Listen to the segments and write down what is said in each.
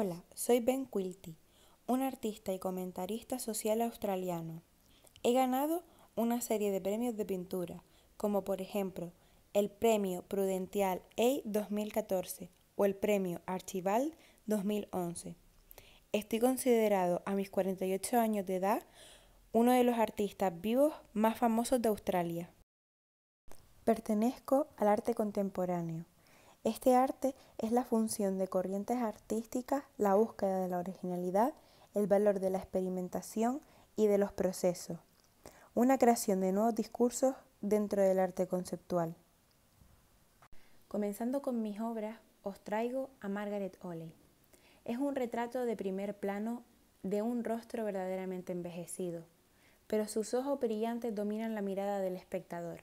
Hola, soy Ben Quilty, un artista y comentarista social australiano. He ganado una serie de premios de pintura, como por ejemplo el Premio Prudential A 2014 o el Premio Archibald 2011. Estoy considerado a mis 48 años de edad uno de los artistas vivos más famosos de Australia. Pertenezco al arte contemporáneo. Este arte es la función de corrientes artísticas, la búsqueda de la originalidad, el valor de la experimentación y de los procesos, una creación de nuevos discursos dentro del arte conceptual. Comenzando con mis obras, os traigo a Margaret Oley. Es un retrato de primer plano de un rostro verdaderamente envejecido, pero sus ojos brillantes dominan la mirada del espectador.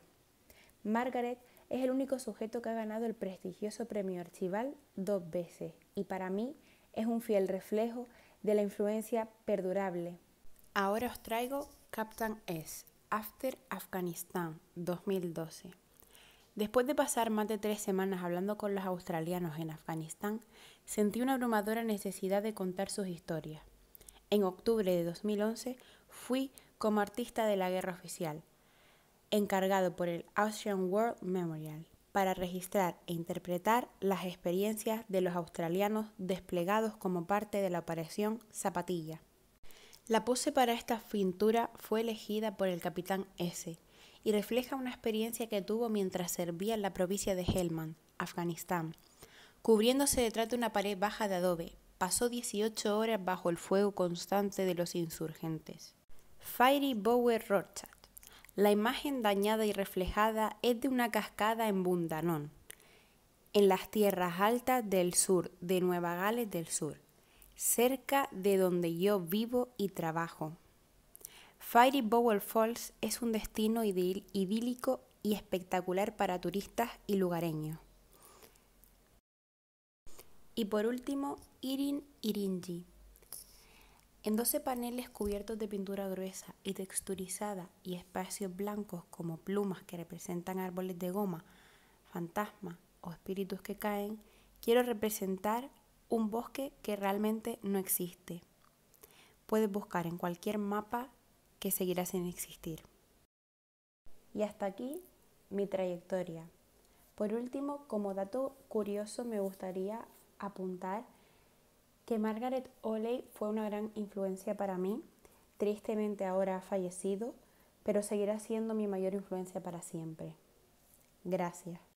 Margaret es el único sujeto que ha ganado el prestigioso premio Archival dos veces y para mí es un fiel reflejo de la influencia perdurable. Ahora os traigo Captain S, After Afghanistan 2012. Después de pasar más de tres semanas hablando con los australianos en Afganistán, sentí una abrumadora necesidad de contar sus historias. En octubre de 2011 fui como artista de la guerra oficial encargado por el Austrian World Memorial para registrar e interpretar las experiencias de los australianos desplegados como parte de la operación Zapatilla. La pose para esta pintura fue elegida por el capitán S y refleja una experiencia que tuvo mientras servía en la provincia de Helmand, Afganistán. Cubriéndose detrás de una pared baja de adobe, pasó 18 horas bajo el fuego constante de los insurgentes. fiery Bower Rocha la imagen dañada y reflejada es de una cascada en Bundanón, en las tierras altas del sur de Nueva Gales del Sur, cerca de donde yo vivo y trabajo. Fairy Bower Falls es un destino idílico y espectacular para turistas y lugareños. Y por último, Irin Irinji en 12 paneles cubiertos de pintura gruesa y texturizada y espacios blancos como plumas que representan árboles de goma, fantasmas o espíritus que caen, quiero representar un bosque que realmente no existe. Puedes buscar en cualquier mapa que seguirá sin existir. Y hasta aquí mi trayectoria. Por último, como dato curioso me gustaría apuntar que Margaret Oley fue una gran influencia para mí, tristemente ahora ha fallecido, pero seguirá siendo mi mayor influencia para siempre. Gracias.